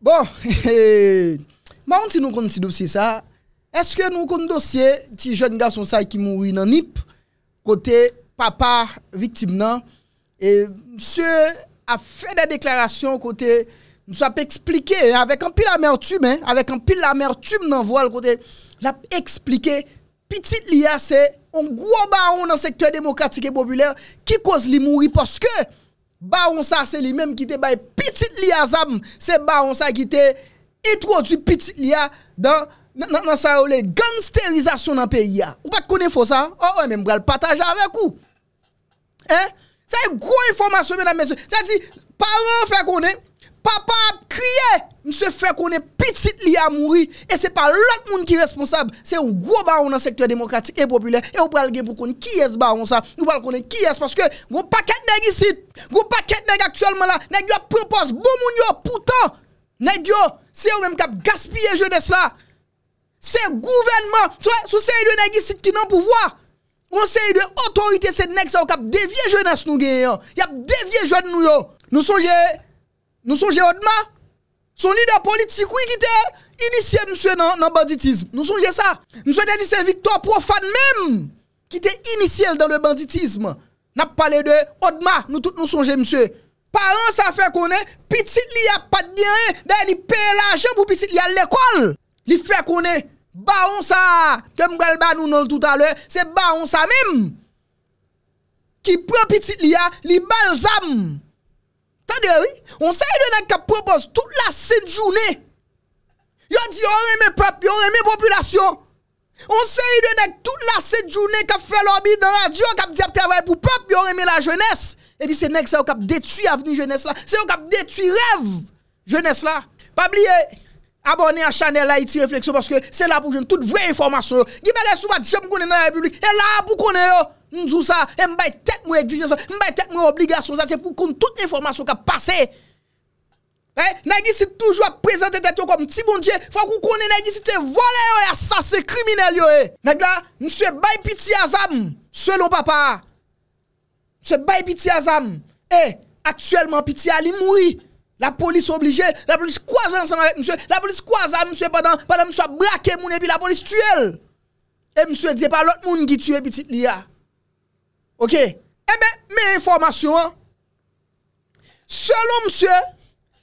Bon, moun ti nou kon ti dosye sa, eske nou kon dosye ti joun gasonsay ki mouwi nan nip kote papa vitim nan, e msye a fe de deklarasyon kote, msye ap eksplike, avek an pil amertume nan voal kote, l ap eksplike, pitit li yase, an gwo baon nan sektor demokratik e popüler ki koz li mouwi poske, Baronsa se li menm ki te baye pitit li azam Se baronsa ki te Itwotu pitit li ya Nan sa ou le gangsterizasyon nan peyi ya Ou pa kone fosa Ou oh, oh, menm gal pataj avek ou Eh Sa e gro informasyon menm Sa ti paran fe konen Papa ap kriye, mse fwe konen pitit li a mouri, e se pa lak moun ki responsab, se ou gwo baron nan sektorya demokratik e populer, e ou pral gen pou konen ki es baron sa, nou pral konen ki es, paske gwo paket negi sit, gwo paket negi aktualman la, negi yo propos, bon moun yo, poutan, negi yo, se ou menm kap gaspye jeunes la, se gouvenman, sou se yi de negi sit ki nan pouvoa, ou se yi de otorite se negi sa, ou kap devye jeunes nou genyon, yap devye jeun nou yo, nou sonje, e, Nou sonje Odma, son lider politikou yi ki te inisye mswe nan banditisme. Nou sonje sa, mswe te di se victor profan menm, ki te inisye dan le banditisme. Nap pale de Odma, nou tout nou sonje mswe. Paran sa fe konen, pitit li a pat diyen, da li pe la jen pou pitit li al lekol. Li fe konen, baon sa, kem galba nou non tout alè, se baon sa menm. Ki pre pitit li a, li balzam. Tade oui, on sait de nèg propose toute la journées. journée. ont dit on aime peuple, yo aime population. On sait de nèg toute la 7 journée qui fait lobby dans la radio, qui dit travail pour peuple, yo aimé la jeunesse. Et puis c'est nèg ça qui détruit avenir jeunesse là, c'est qui détruit rêve jeunesse là. Pas oublier Abone an chanel la iti refleksyon paske se la pou joun tout vwe informasyon yo. Gipele souba dje mkounen nan republik, e la pou kounen yo. Ndjou sa, e eh. mbay tet mwen egzijen sa, mbay tet mwen obligasyon sa, se pou kounen tout informasyon ka pase. Nagi si toujwa prezente tet yo kom ti bondje, fwa kou kounen nagi si te vole yo ya sa se kriminel yo. Nagi la, mswe bay piti azam, selon papa. Mswe bay piti azam, e, eh, aktuelman piti alim woui. La polis oblije, la polis kwaza lansan anvek msye, la polis kwaza msye padan, padan msye brake moun epi, la polis tüel. E msye dize palot moun ki tüe pitit liya. Ok? Ebe, eh mè informasyon. Selon msye,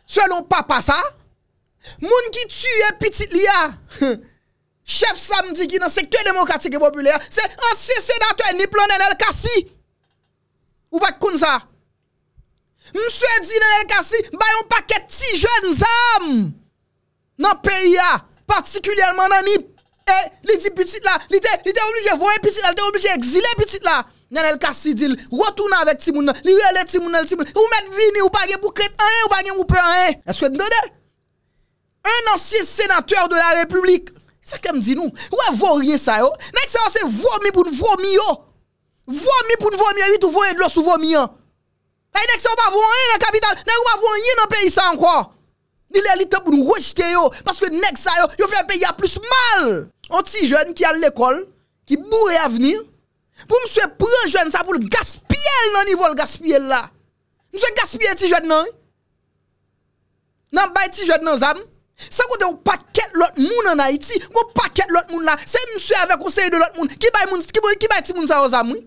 selon papa sa, moun ki tüe pitit liya. Chef sa mdiki nan sektè demokratik e populya, se ansi senato e niplon en el kasi. Ou bak koun sa? Mse di nan el kasi, bayon paket ti joun zanm nan peya, ah, partikulyanman nan eh, li di piti la, li te oblije voye piti la, li te oblije exile piti la. Nan el kasi dil, rotouna vek ti moun nan, li rele ti moun nan, ou met vini ou page pou kret anye ou page moun pou anye. E swet ndode? Un ansye senateur de la republik, se kem di nou? Ou e vorye sa yo? Nek sa yo se vomi poun vomi yo. Vomi poun vomi yo, li tou vorye dlos ou vomi yo. Nèk se ou pa voun yè nan kapital, nèk ou pa voun yè nan peyi sa an kwa. Ni lè lite pou nou rejte yo, paske nèk sa yo, yo fè yè peyi a plus mal. An ti jèn ki al l'ekol, ki bou re avnir, pou mswe pre yon jèn sa pou l'gaspiyel nan nivou l'gaspiyel la. Mswe gaspiyel ti jèn nan yè. Nan bay ti jèn nan zam. Sa kote ou paket lot moun an ha iti, ou paket lot moun la. Sa mswe ave konsey de lot moun, ki bay ti moun sa o zam yè.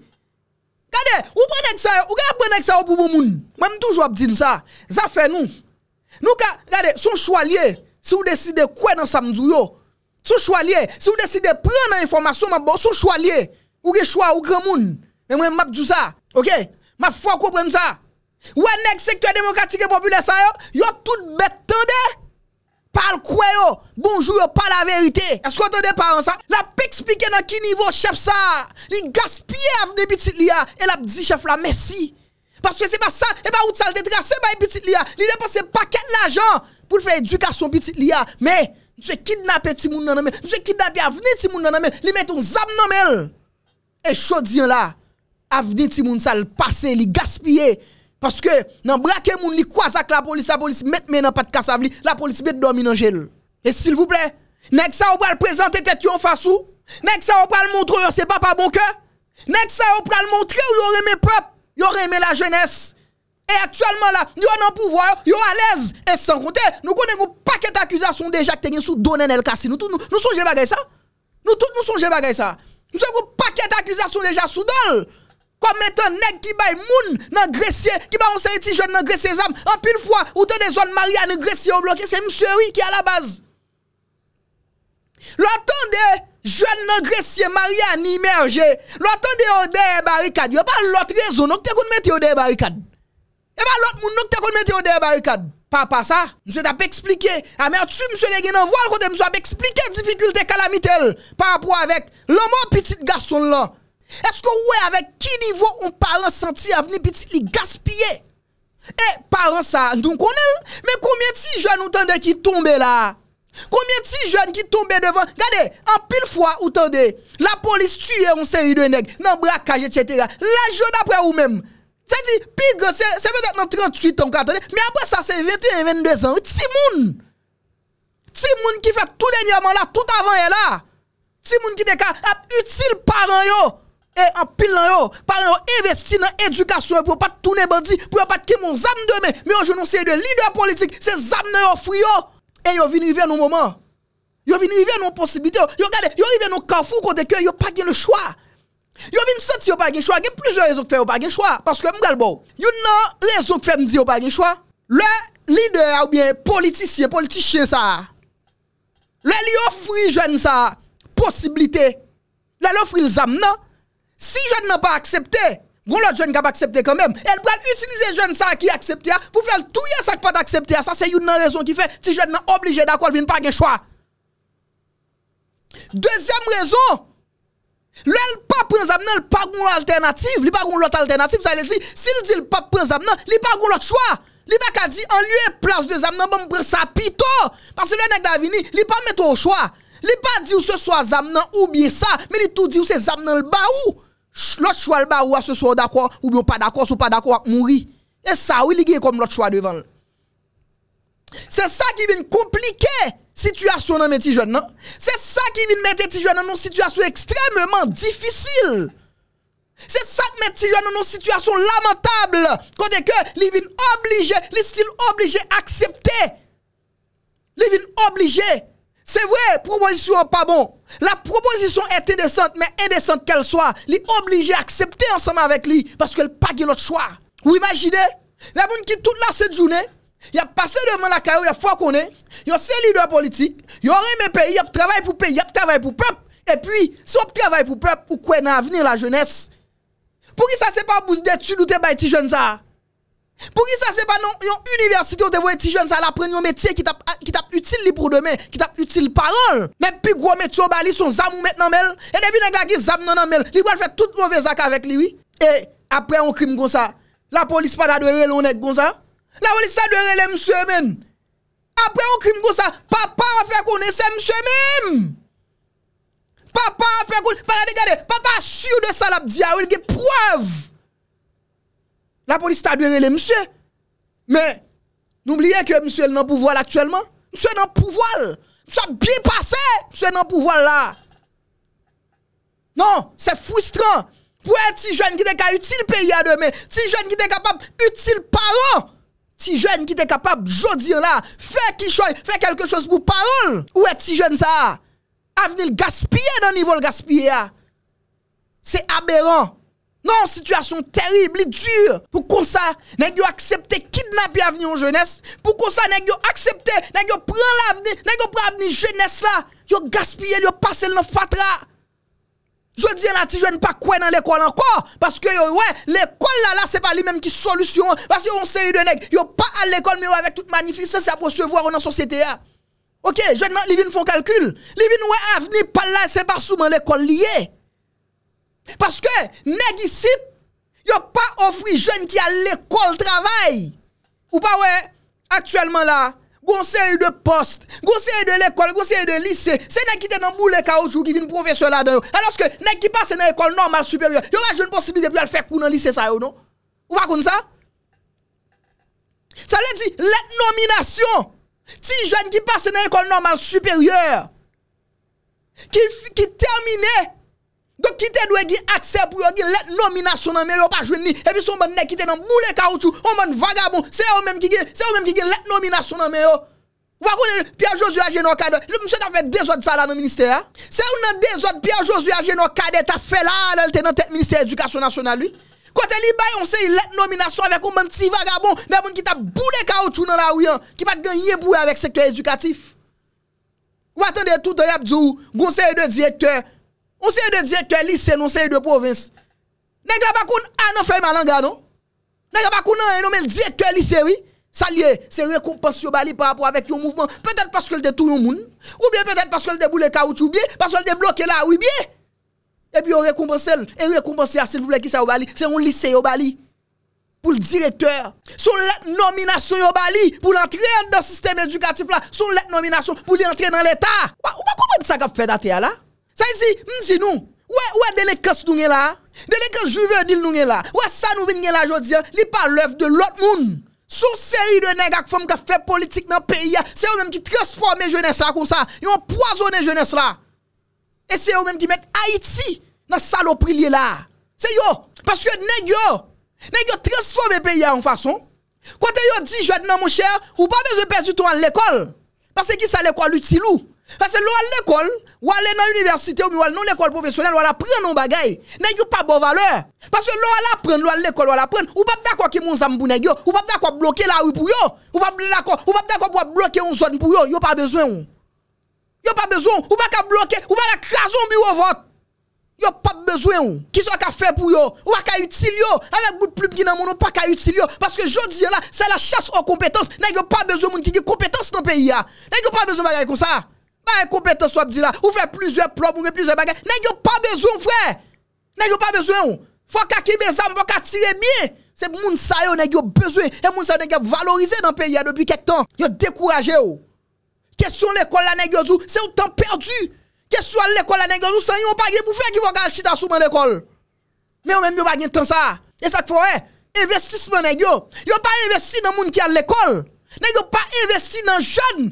Gade, ou prenek sa yo, ou gade prenek sa yo pou pou moun? Mwen toujou ap di nou sa. Za fe nou. Nou ka, gade, sou chou alie, si ou deside kwen an samdou yo. Sou chou alie, si ou deside prenen informasyon mwen bo, sou chou alie. Ou gade chou a ou kre moun? Mwen map di nou sa, ok? Map fwa kou prenen sa. Ou gade sektwa demokratike populè sa yo, yo tout betande. parle quoi bonjour parle pas la vérité est-ce que des parents ça la expliquer dans qui niveau chef ça il gaspille avec petit liya et la dit chef là merci parce que c'est pas ça et pas où ça le tracé par bah, petit liya. il dépense paquet l'argent pour faire éducation petit liya. mais je kidnappé ti moun nan Tu je kidnappé avenir petit monde nan mais il met un zam nan mais et chaudien là avenir petit monde ça le passé il gaspiller Paske nan brake moun li kwa zak la polis, la polis met men nan pat kasav li, la polis bet domi nan jel. E s'il vous plè, nek sa ou pral prezante tet yo fassou, nek sa ou pral montre yo se pa pa bonke, nek sa ou pral montre yo yo reme pep, yo reme la jenès. E aktuellement la, yo nan pouvo yo, yo alèz, e s'en kontè, nou konen nou paket akuzasyon deja kte gen sou donen el kassi. Nou tout nou sonje bagay sa, nou tout nou sonje bagay sa, nou sonje paket akuzasyon deja sou donen. Comme un nèg qui bail moun nan gressier, qui ba on ti jeune nan gressier zam, en pile fois ou te des zones Marianne gressier bloqué, c'est monsieur oui qui à la base. l'attendé jeune nan gressier Marianne immergé l'attendé ou au barricade. Y'a yo pas l'autre raison, non te kon mettre au de barricade Et pas l'autre moun non te kon mette au de barricade. Papa ça, monsieur t'a expliqué. Ah, tu monsieur les dans voile côté monsieur t'a expliqué difficulté calamité par rapport avec l'homme petit garçon là. Eske ou e avek ki nivou ou paran santi a veni pi ti li gaspye? E, paran sa, nton konen. Men koumye ti joun ou tande ki tombe la? Koumye ti joun ki tombe devan? Gade, an pil fwa ou tande. La polis tuye ou se yi de neg, nan brakaj et cetera. La joda pre ou men. Se ti pigre, se pe det nan 38 an katande. Men apre sa se 28 an, 22 an. Ti moun? Ti moun ki fek tout den yaman la, tout avan e la? Ti moun ki deka? Ape, util paran yo! e apil nan yo, pa nan yo investi nan edukasyon, pou yo pat toune bandi, pou yo pat ke mon zam de men, mi yo jounon seye de lider politik, se zam nan yo fwi yo, e yo vini viye nou mouman, yo vini viye nou posibite yo, yo gade, yo vini viye nou kafou kote ke, yo pa gen le chwa, yo vini seti yo pa gen chwa, gen plizor rezout fe yo pa gen chwa, paske mgal bo, yo nan rezout fe mdi yo pa gen chwa, le lider ou bien politisyen, politisyen sa, le li yo fwi joun sa, posibite, le li yo fwi zam nan, Si jen nan pa aksepte, goun lòt jen ka pa aksepte kèmèm. El pou al utilize jen sa ki aksepte a, pou fèl touye sa ki pa aksepte a. Sa se yon nan rezon ki fè, ti jen nan oblige d'akol vin pa gen chwa. Dezyem rezon, lòl pa pren zam nan, lòl pa goun lòt alternatif. Lòl pa goun lòt alternatif, sa lè di, si lè di lòl pa pren zam nan, lòl pa goun lòt chwa. Lòl pa ka di, an lye plas de zam nan, bon mpren sa pito. Parse lè nèk da vini, l'autre choix le ou ce soit d'accord ou bien pas d'accord, ou pas d'accord, mourir. Et ça, oui, il comme l'autre choix devant. C'est ça qui vient compliquer situation dans mes petits jeunes, C'est ça qui vient mettre les petits jeunes dans une situation extrêmement difficile. C'est ça qui met les dans une situation lamentable. Quand que ils viennent obligés, les styles obligés accepter. Ils viennent obligés. C'est vrai, proposition pas bon. La proposition est indécente, mais indécente qu'elle soit, elle est obligée à accepter ensemble avec lui parce qu'elle n'a pas l'autre choix. Vous imaginez La bonne qui toute la cette journée, il a passé devant la carrière, il a fois qu'on est, leader a leader politique, politiques, il a mes pays, elle a travaillé pour pays, elle a travaillé pour peuple. Et puis, si elle travaille pour peuple, ou dans l'avenir la jeunesse Pour qui ça, c'est pas bouse d'études ou t'es bâti jeune ça Pou ki sa se pa nan yon universite ou te vo eti jen sa la pren yon metye ki tap util li pou demen, ki tap util paran. Men pi gro metyo ba li son zam ou met nan men, e devine gwa ki zam nan nan men, li wan fwe tout mwove zak avek li wi. E apre yon krim kon sa, la polis pa la doye lonek kon sa, la polis la doye le mswe men. Apre yon krim kon sa, papa a fe kon ese mswe men. Papa a fe kon, para de gade, papa a su de salap diya wil ge poev. La police t'a donné les monsieur. Mais n'oubliez que monsieur est dans le pouvoir actuellement. Monsieur est dans le pouvoir. Monsieur bien passé. Monsieur est dans le pouvoir là. Non, c'est frustrant. Pour être si jeune qui est utile pays à demain, Si jeune qui est capable utile parent, Si jeune qui est capable jodi là, fait quelque chose pour parole. Où est si jeune ça? Avenir gaspiller dans le niveau gaspiller. C'est aberrant. Nan, sitwasyon terib, li djur. Pou kon sa, nek yo aksepte kidnap ya veni yo jenese. Pou kon sa, nek yo aksepte, nek yo pren la veni, nek yo pren la veni jenese la. Yo gaspye, yo pase l'of patra. Je di anati, je n'pa kwe nan l'ekol anko. Paske yo, we, l'ekol la la se pa li menm ki solusyon. Paske yo, on se yu de nek, yo pa al l'ekol, me yo avek tout manifi, se se aposyevwa ou nan sosyete ya. Ok, jenman, li vin fon kalkul. Li vin we avni pal la se pa souman l'ekol liye. Parce que, nèg ici, a pas offri jeunes qui à l'école travail. Ou pas ouais, actuellement là, conseil de poste, conseil de l'école, conseil de lycée, c'est nèg qui sont dans boule caoutchouc qui vient professeur là dedans. Alors que nèg qui passe dans l'école normale supérieure, y aura une possibilité de faire pour dans lycée ça non? Ou pas comme ça? Ça veut dire la nomination. si jeune qui passe dans l'école normale supérieure qui qui terminait yo ki te dwe gie aksep wyo gie let nominasyon nan mè yo pa jwen ni epi sou mwen ne ki te nan boule kaoutou ou mwen vagabon se ou mwen ki gie let nominasyon nan mè yo wakounen pi a Josu Aje nan kade luk mwen se ta fe dezod sa la nan minister se ou nan dezod pi a Josu Aje nan kade ta fe bon bon la lalte nan tek minister edukasyon nasyonal kote li bayon se yi let nominasyon vek ou mwen ti vagabon ne mwen ki ta boule kaoutou nan la wiyan ki pat gen yebouye avek sektor edukatif waten de touta yap zou goun se yi de direkteur On seye de diye ke lisen, on seye de provins. Nèk la bakoun anan fè malanga, non? Nèk la bakoun anan enome l diye ke lisen, oui. Sa liye, se rekompans yo bali par rapport avek yon mouvment. Petèl paske l de tou yon moun. Ou biye petèl paske l de boule kawout, ou biye. Paske l de bloke la, oui, biye. E pi yo rekompans el. E rekompans el asil pou blek ki sa yo bali. Se yon lise yo bali. Pou l direkter. Son let nominasyon yo bali. Pou l entrey an dan sistem edukatif la. Son let nominasyon pou li entrey nan l etat. Ça dit, hmm, nous où est les déléquence nous là. Déléquence juvénile nous là. est ça nous vient là aujourd'hui. Li pas l'œuvre de l'autre monde. Sous série de nègres qui font fait politique dans le pays, c'est eux-mêmes qui transforment jeunesse là comme ça. Ils ont la jeunesse là. Et c'est eux-mêmes qui mettent Haïti dans saloperie là. C'est yo. Parce que nèg yo, nèg le pays en façon. Quand yo dit jeune non mon cher, ou pas besoin de perdre du temps à l'école. Parce que qui ça l'école ou parce que l'on à l'école, ou aller dans l'université, ou aller dans l'école professionnelle, ou aller apprendre nos n'a nest pas bonne valeur? Parce que l'on à l'apprendre, l'on à l'école, ou la prendre, Ou pas d'accord qui mon pour n'est ou pas d'accord bloquer la rue pour yo, ou pas d'accord, ou pas d'accord pour bloquer une zone pour yo, yo pas besoin. Yo pas besoin, ou pas bloquer, ou pas craser un bureau vote. Yo pas besoin qui soit qu'a fait pour yo ou pas utile yo avec bout de plume qui dans mon pas qu'à utile parce que je dis là c'est la chasse aux compétences n'a pas besoin de qui compétences dans pays là hein. n'a pas besoin bagage comme ça Par e kompetans wap di la. Ou fe plizwe plop, ou fe plizwe bagay. Ne yo pa bezwen, fwe. Ne yo pa bezwen. Fwa ka ki me zan, fwa ka tire mi. Se moun sa yo, ne yo bezwen. E moun sa yo, ne yo valorize nan peyi ya depi kek tan. Yo dekouraje yo. Kesyon l'ekol la, ne yo zou. Se yo tan perdi. Kesyon l'ekol la, ne yo zou. San yo, pa ge pou fwe ki fwa kal chita souman l'ekol. Men yo men mi wak gen tan sa. E sak fwo e. Investisman, ne yo. Yo pa investi nan moun ki al l'ekol. Ne yo pa investi nan joun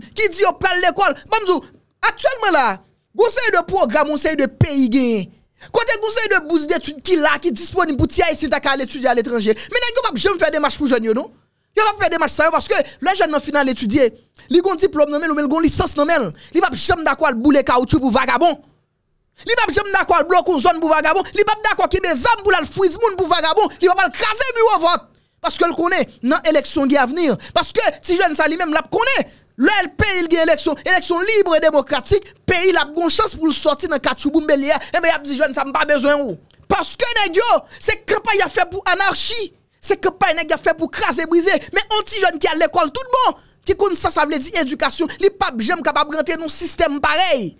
Actuellement là, conseil de programme, conseil de pays quand Côté conseil de bourse d'études qui là, qui disponible pour tirer ici, t'as étudier à l'étranger. Mais n'est-ce pas jamais faire des matchs pour jeunes, non? Yo va faire des matchs ça parce que le jeune en finale étudier, li gon diplôme nommé, des gon licence ils ne va jamais d'accord le boulet caoutchouc pour vagabond. ne va jamais d'accord le bloc zone pour vagabond, Il va d'accord qui des armes pour la frise monde pour vagabond, Il va pas craser bureau vote parce que le connaît dans élection qui à venir parce que si jeune ça lui même l'a connaît Lò el pe il gen eleksyon, eleksyon libre et demokratik, pe il ap gon chans pou l'soti nan kachou boumbe liya, e eh? me eh yap di joun sa mpa bezwen ou. Paske negyo, se krepa y a fe pou anarchi, se krepa y a fe pou kras e brize, me anti joun ki al ekol tout bon, ki kon sa sa vle di edukasyon, li pa jem kapa brente nou sistem parey.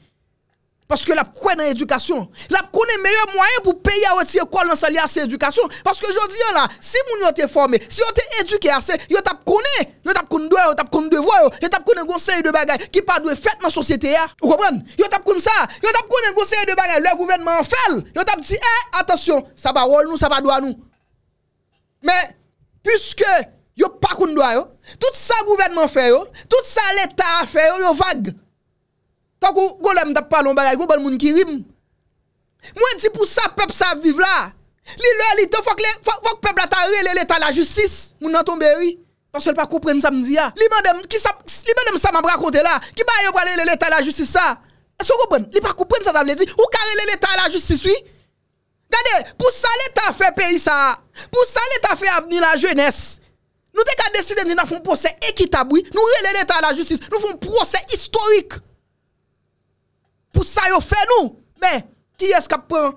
Paske yo ap kwen nan edukasyon. Yo ap kwen menye mwayen pou peye a weti ekol nan sa li ase edukasyon. Paske yo diyo la, si moun yo te forme, si yo te eduke ase, yo tap kwen, yo tap kwen doye, yo tap kwen devoye, yo tap kwen gonseri de bagay ki pa doye fet nan sosyete ya. Yo tap kwen sa, yo tap kwen gonseri de bagay, le gouvenman fel. Yo tap ti, eh, atasyon, sa pa rol nou, sa pa doya nou. Me, pyske yo pa kwen doye yo, tout sa gouvenman fel yo, tout sa leta fel yo, yo vage. Fak ou golem tap palon bagay, gobon moun ki rim. Mwen di pou sa pep sa vive la. Li lè li te fok pep la ta relele ta la justis. Moun nan tombe yi. Pan se l pa koupren sa mwen di ya. Ah. Li men dem ki sa, li men dem sa mwen brakote la. Ki baye ou pa relele ta la justis sa. E so gobon, li pa koupren sa ta vle di. Ou ka relele ta la justis yi. Dade, pou sa leta fe peyi sa. Pou sa leta fe avni la jwènes. Nou dek an deside di nan foun pose ekitabwi. Nou relele ta la justis. Nou foun pose historik. pou sa yo fè nou, mè, ki eskap pran,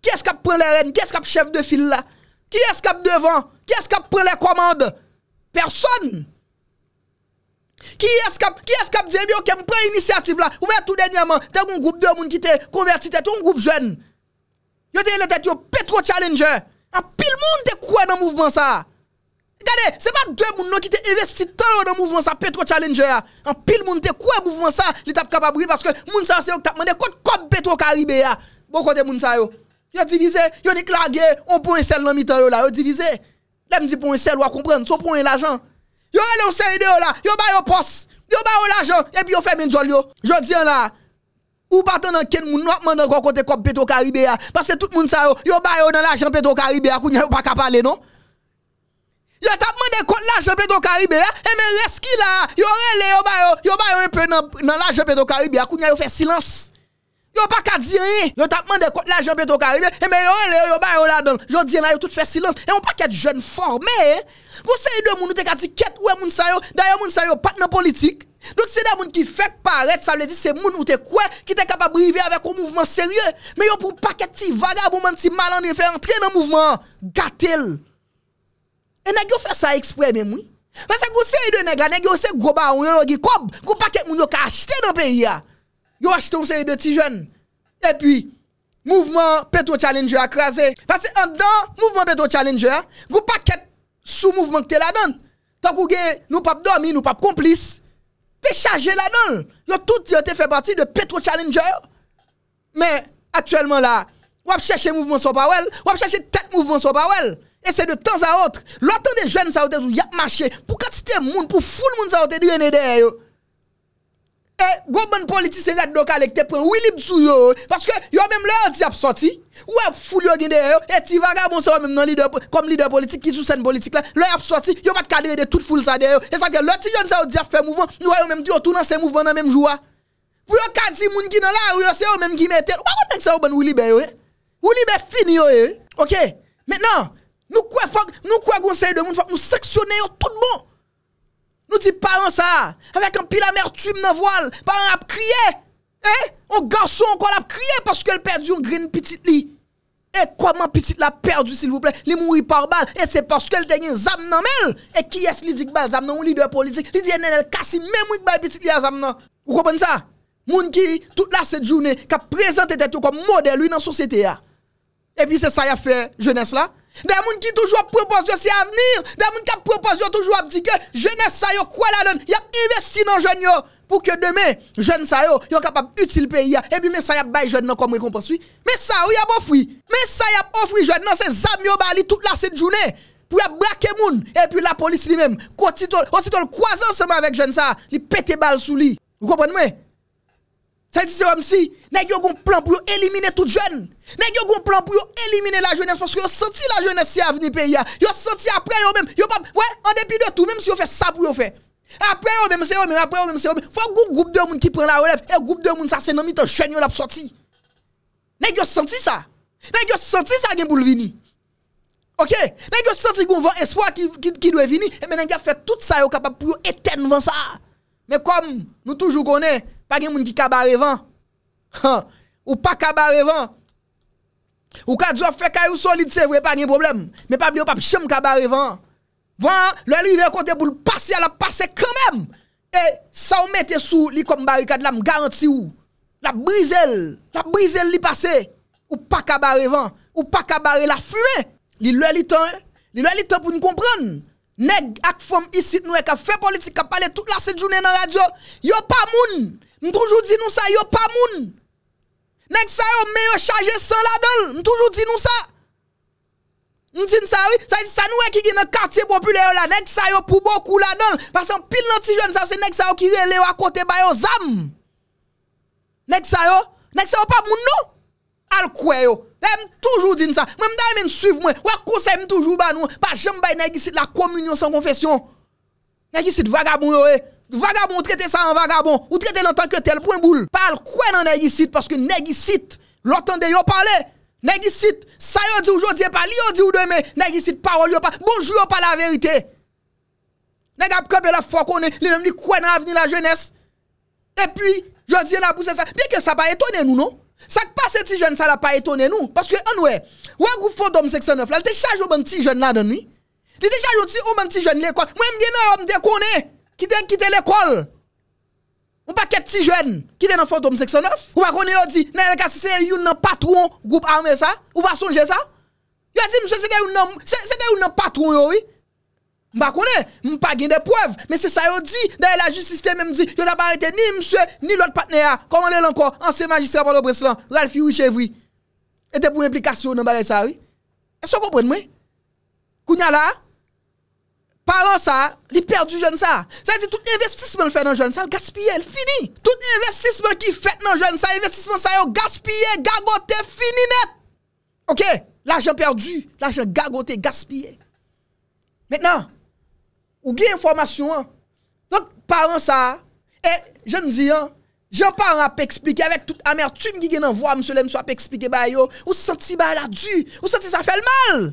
ki eskap pran lè ren, ki eskap chèv de fil la, ki eskap devan, ki eskap pran lè komande, person, ki eskap, ki eskap zè mi okèm pran inisiativ la, ou mè tout dènyèman, tè moun goup de moun ki tè, konverti tè tè moun goup zèn, yo tè yon petro challenger, apil moun te kouè nan mouvman sa, Gade, se pa dwe moun nou ki te investi ton yo nan mouvment sa Petro Challenger ya? An pil moun te kwe mouvment sa li tap kapabri? Paske moun san se yo tapman de kote kop Petro Karibé ya? Bon kote moun san yo? Yo divize, yo di klage, yo pon y sel nan mitan yo la, yo divize. La m di pon y sel, wakomprende, so pon y l'ajan. Yo ele yon seride yo la, yo bay yon pos, yo bay yon l'ajan, e pi yo fe menjol yo. Yo diyan la, ou batan nan ken moun nou apman de kote kop Petro Karibé ya? Paske tout moun san yo, yo bay yon l'ajan Petro Karibé ya, kwenye yo pa kapale non? Yo t'a demandé contre l'argent pétro caribé et eh? eh, mais reste qui là yo relé yo ba yo yo ba un peu dans l'argent pétro caribé kounya yo fait silence yo pas qu'à dire rien yo t'a demandé contre l'argent pétro caribé et eh, mais yo relé yo ba yo là dedans jodi là yo tout fait silence et on pas qu'à jeune formé savez de moun nou te ka di ket ouais moun sa yo d'ailleurs moun sa yo pas dans politique donc c'est des monde qui fait paraître, ça veut dire c'est moun ou te quoi qui t'es capable de avec un mouvement sérieux. Mais yo pour pas que petit vagabond, petit malin, fait entrer dans mouvement, gâtel. E nè gyo fè sa eksprè mè mwen. Mwen se gwo se yè yè yè nè gwa, nè gyo se gwo ba wè yè yè yè ki kob, gwo pa ket moun yo ka achete nan peyi ya. Gyo achete moun se yè yè yè ti jwen. E pi, mouvment Petro Challenger akrasè. Mwen se andan, mouvment Petro Challenger, gwo pa ket sou mouvment ki te ladan. Tan kou gen nou pap domi, nou pap komplis, te chaje ladan. Yo tout yo te fè bati de Petro Challenger. Mè, atwèlman la, wap chèche mouvment sopa wèl, wap chèche tet E se de tan sa otre, lo tan de jwen sa otre sou yap mache, pou katite moun, pou ful moun sa otre di yon e deyo. E, gobon politi se yad do ka lek te pen, wili bsou yo, paske yo menm le yo ti ap soti, ou e ful yo gen deyo, e ti vagabon se yo menm nan lider politik, ki sou sen politik la, le yo ap soti, yo pat kadeye de tout ful sa deyo. E sa ke, le ti jwen sa otre di ap fe mouvan, nou a yo menm di yo tou nan se mouvan nan menm jwa. Pou yo kade si moun ki nan la, ou yo se yo menm ki me te, wakon menm se yo menm wili be yo e? Wili be fin yo e? Nou kwe fok, nou kwe gounseye de moun fok, moun saksyone yo tout bon. Nou di paran sa, avèk an pi la mèrtume nan voal, paran ap kriye. Eh, an garson an kon ap kriye, paske l perdi yon grin pitit li. Eh, kwa man pitit la perdi, sil vouple, li moun wipar bal, eh, se paske l tenyen zam nan mel. Eh, ki es li dik bal, zam nan, moun li de politik, li di enen el kasi, men moun wik bal pitit li a zam nan. Ou kopon sa, moun ki, tout la set jounen, ka prezante tet yo kom model yon nan sosyete ya. Eh, vi se sa ya fe jones la, Des gens qui toujours proposent c'est avenir. Des gens qui proposent toujours dire que jeunesse ça yo quoi la donne. Y a investi dans jeunes pour que demain jeunes ça yo yo capable utile pays et puis mais ça y a bail jeunes comme récompense. Mais ça y a offri. Mais ça y a offri jeunes non c'est zam yo bali toute la cette journée pour braquer moun et puis la police lui-même aussitôt le croise ensemble avec jeune ça, il pète balle sous lui. Vous comprenez ça dit, c'est comme si, nèg yo un plan pour éliminer tout jeune. Nèg yo un plan pour éliminer la jeunesse parce que yo senti la jeunesse si avenir pays Vous Yo senti après eux même, yo pas ouais, en dépit de tout même si vous fait ça pour yo faire. Après vous même c'est eux même, après vous même c'est yo Faut un groupe de monde qui prend la relève. Et eh, groupe de monde ça c'est non mi jeune yo l'a sorti. Nèg yo senti ça. Nèg yo senti ça gen pour venir. OK, nèg yo senti qu'on vent espoir qui qui doit venir et eh, maintenant nèg a fait tout ça yo capable pour éteindre ça. Mais comme nous toujours connaissons Pa gen moun ki kabare van. Ou pa kabare van. Ou ka djo fekay ou solit se vwe pa gen problem. Me pa bli ou pa pichem kabare van. Van, lwen li ven kote pou l'pasi a la pase kemem. E, sa ou mette sou li kom barikat la m garanti ou. La brisel, la brisel li pase. Ou pa kabare van. Ou pa kabare la fwe. Li lwen li tan, li lwen li tan pou nou kompran. Neg ak fom isit nou e ka fe politik, ka pale tout la sejounen nan radyo. Yo pa moun! Mwen toujou di nou sa yo pa moun. Nèk sa yo me yo chaje san la don. Mwen toujou di nou sa. Mwen di nou sa yo. Sa nou e ki gine kartye popule yo la. Nèk sa yo pou boku la don. Pasan pil nou ti jwenn sa yo. Se nèk sa yo ki re le yo akote bayo zam. Nèk sa yo. Nèk sa yo pa moun nou. Al kwe yo. E mwen toujou di nou sa. Mwen mwen da yon men suiv mwen. Wè kousè mwen toujou ban nou. Pasan jen mwen baye nèk gisit la komunyon san konfesyon. Nèk gisit vagaboun yo e. E. Vagabond, traitez ça en vagabond. Ou traitez en tant que tel point boule. Parle quoi dans négicite parce que négicite, l'entendez yon parler. Négicite, ça yon dit aujourd'hui, pas yo dit ou demain. Négicite, parole yo pas. Bonjour pas la vérité. Négap fait la foi qu'on est, les mêmes dit quoi dans l'avenir la jeunesse. Et puis, je dis la poussé ça. Bien que ça pas étonné nous, non? Ça passe si jeune ça n'a pas étonné nous. Parce que, on ouais, ouais, vous faites d'homme 609, là, t'es charges au petit jeune là, de nuit. Te chargé au petit jeune l'école. Moi, je me là homme je Kite l'ekol. Ou pa ket ti jwen. Kite nan fantom 69. Ou pa konen yo di, nan yon kase se yon nan patron goup arme sa. Ou pa sonje sa. Yo di, msè, se te yon nan patron yo, oui. Ou pa konen, mpa gen de preuve. Men se sa yo di, nan yon la justice, se te men mdi, yo da pa rete ni msè, ni lot patne ya. Koman lè lankor, ansè magistre apolo Breslan, Ralphie Richevry. E te pou implikasyon nan balè sa, oui. E so kompren mwen. Kounya la, ha? Paran sa, li perdu jen sa, sa yi di tout investismen ki fet nan jen sa, gaspye, fini. Tout investismen ki fet nan jen sa, investismen sa yo gaspye, gagote, fini net. Ok, la jen perdu, la jen gagote, gaspye. Mwen nan, ou gen informasyon an, donk paran sa, e jen di an, jen paran ap eksplike avek tout amertume gi gen nan vwa, msye lem so ap eksplike bayo, ou santi bay la du, ou santi sa fel mal.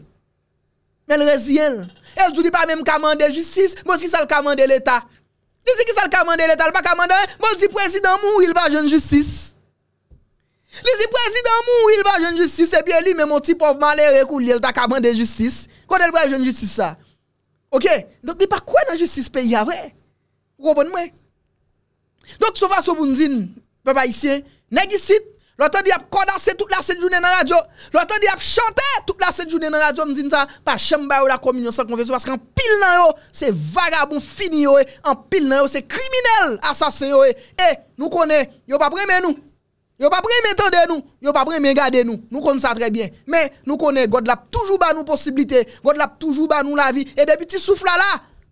Men rezi el. El zou li pa mèm kamande justice, mòs bon, ki sa l kamande l'Etat. Li zi ki sa l kamande l'Etat, l pa kamande, mòs li si prezidam moun, il pa bon, jen justice. Li zi prezidam moun, il pa jen justice, e bè li mèm mòs ti povman lè re kou li, el ta kamande justice, kon el pa jen justice sa. Ok? Donk bi pa kwen an justice pe yavè? Gò bon mè? Donk sou va soubounzine, pe pa isyen, negisit. L'autre a condensé toute la cette journée dans la radio. L'autre a chanté toute la cette journée dans la radio. Me dit ça, pas chamba ou la communion sans confession parce qu'en pile dans yo, c'est vagabond fini yo, en pile dans yo, c'est criminel, assassin yo. Et nous connaît, yo pas premier nous. Yo pas premier de nous, yo pas premier garder nous. Nous connaissons ça très bien. Mais nous connaissons, God l'a toujours ba nous possibilité, God l'a toujours ba nous la vie et depuis petit souffle là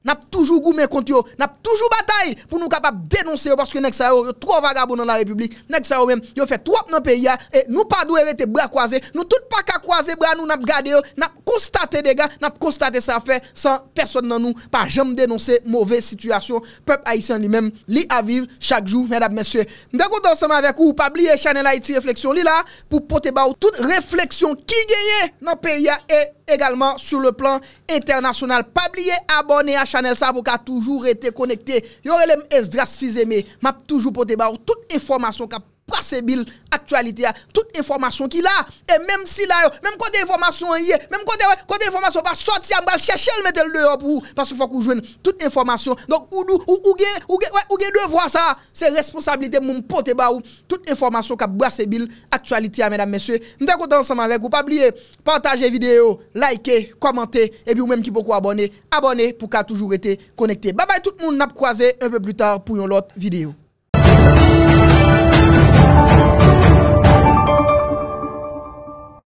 Nap toujou gou men konti yo, nap toujou batay pou nou kapap denonse yo paske nek sa yo yo tro vagabo nan la republik, nek sa yo men yo fe trot nan periya e nou pa dwe rete bra kwaze, nou tout pa kakwaze bra nou nap gade yo, nap konstate dega, nap konstate sa fe san person nan nou pa jom denonse mowé situasyon pep Aisyen li men li aviv chak jou, mèdap mèsywe. Mdekoutan seman vek ou, pa bliye chanel Aiti Refleksyon li la pou pote ba ou tout refleksyon ki genye nan periya e également sur le plan international. Pas oublier abonner à Chanel ça a toujours été connecté. Yorelem Esdras aimé m'a toujours porté toute information cap passer bill actualité toute information qu'il a, et même si là même quand information y est même quand côté information pas sortir on va chercher le mettre dehors pour parce qu'il faut que joigne toute information donc ou ou ou ou ou devoir ça c'est responsabilité mon pote ba ou toute information qu'a brasser bill actualité hein, mesdames messieurs nous content ensemble avec vous pas oublier partager vidéo liker commenter et puis ou même qui vous abonner abonner pour qu'a toujours été connecté bye bye tout le monde n'a croisé un peu plus tard pour une autre vidéo